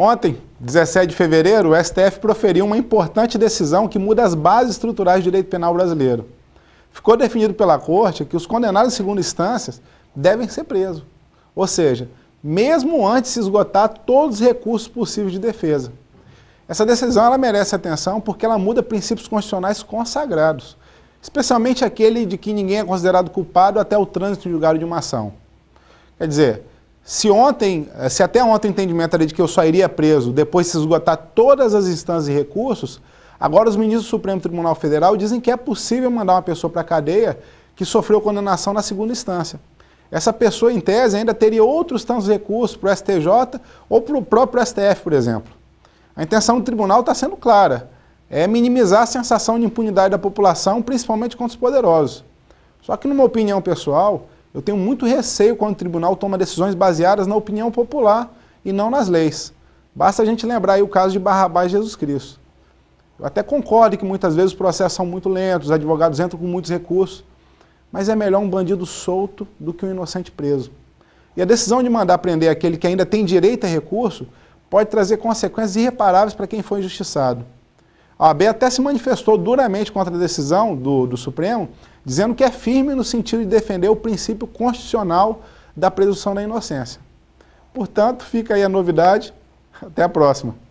Ontem, 17 de fevereiro, o STF proferiu uma importante decisão que muda as bases estruturais do direito penal brasileiro. Ficou definido pela Corte que os condenados em segunda instância devem ser presos, ou seja, mesmo antes de se esgotar todos os recursos possíveis de defesa. Essa decisão ela merece atenção porque ela muda princípios constitucionais consagrados, especialmente aquele de que ninguém é considerado culpado até o trânsito em julgado de uma ação. Quer dizer, se ontem, eh, se até ontem o entendimento era de que eu só iria preso depois de se esgotar todas as instâncias e recursos, agora os ministros do Supremo Tribunal Federal dizem que é possível mandar uma pessoa para a cadeia que sofreu condenação na segunda instância. Essa pessoa, em tese, ainda teria outros tantos recursos para o STJ ou para o próprio STF, por exemplo. A intenção do tribunal está sendo clara, é minimizar a sensação de impunidade da população, principalmente contra os poderosos. Só que, numa opinião pessoal, eu tenho muito receio quando o tribunal toma decisões baseadas na opinião popular e não nas leis. Basta a gente lembrar aí o caso de Barrabás e Jesus Cristo. Eu até concordo que muitas vezes os processos são muito lentos, os advogados entram com muitos recursos, mas é melhor um bandido solto do que um inocente preso. E a decisão de mandar prender aquele que ainda tem direito a recurso pode trazer consequências irreparáveis para quem foi injustiçado. A OAB até se manifestou duramente contra a decisão do, do Supremo, dizendo que é firme no sentido de defender o princípio constitucional da presunção da inocência. Portanto, fica aí a novidade. Até a próxima.